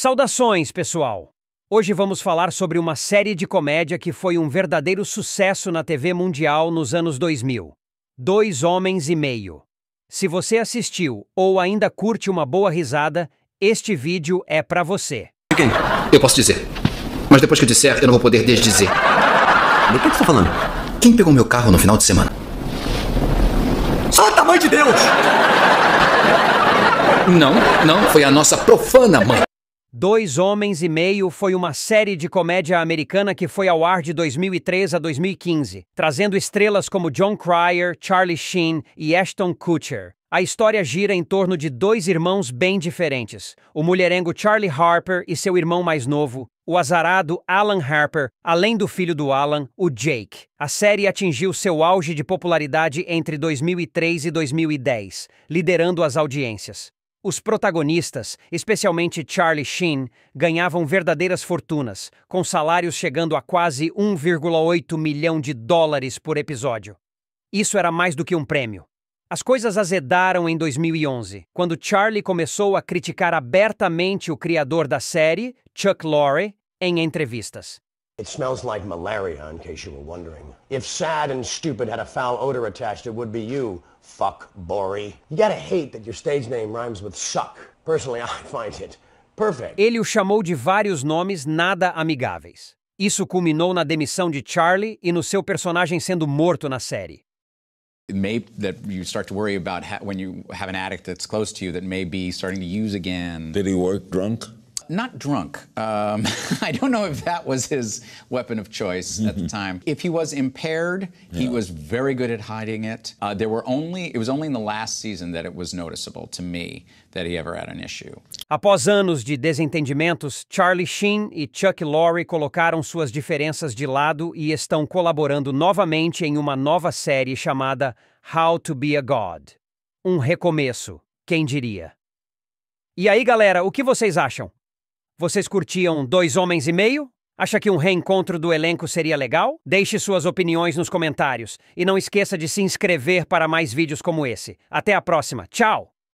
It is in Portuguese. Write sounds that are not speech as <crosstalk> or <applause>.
Saudações, pessoal! Hoje vamos falar sobre uma série de comédia que foi um verdadeiro sucesso na TV mundial nos anos 2000. Dois Homens e Meio. Se você assistiu ou ainda curte uma boa risada, este vídeo é para você. Eu posso dizer. Mas depois que eu disser, eu não vou poder desdizer. Do que, que você tá falando? Quem pegou meu carro no final de semana? Santa Mãe de Deus! Não, não, foi a nossa profana mãe. Dois Homens e Meio foi uma série de comédia americana que foi ao ar de 2003 a 2015, trazendo estrelas como John Cryer, Charlie Sheen e Ashton Kutcher. A história gira em torno de dois irmãos bem diferentes: o mulherengo Charlie Harper e seu irmão mais novo, o azarado Alan Harper, além do filho do Alan, o Jake. A série atingiu seu auge de popularidade entre 2003 e 2010, liderando as audiências. Os protagonistas, especialmente Charlie Sheen, ganhavam verdadeiras fortunas, com salários chegando a quase 1,8 milhão de dólares por episódio. Isso era mais do que um prêmio. As coisas azedaram em 2011, quando Charlie começou a criticar abertamente o criador da série, Chuck Lorre, em entrevistas. It smells like malaria, in case you were wondering. If sad and stupid had a foul odor attached, it would be you, fuck Bori. You gotta hate that your stage name rhymes with suck. Personally, <laughs> I find it perfect. Ele o chamou de vários nomes nada amigáveis. Isso culminou na demissão de Charlie e no seu personagem sendo morto na série. It may that you start to worry about when you have an addict that's close to you that may be starting to use again. Did he work drunk? not drunk. Um, <laughs> I don't know if that was his weapon of choice at the mm-hmm. time. If he was impaired, yeah. he was very good at hiding it. Uh, there were only it was only in the last season that it was noticeable to me that he ever had an issue. Após anos de desentendimentos, Charlie Sheen e Chuck Lorre colocaram suas diferenças de lado e estão colaborando novamente em uma nova série chamada How to Be a God. Um recomeço, quem diria? E aí, galera, o que vocês acham? Vocês curtiam Dois Homens e Meio? Acha que um reencontro do elenco seria legal? Deixe suas opiniões nos comentários e não esqueça de se inscrever para mais vídeos como esse. Até a próxima. Tchau!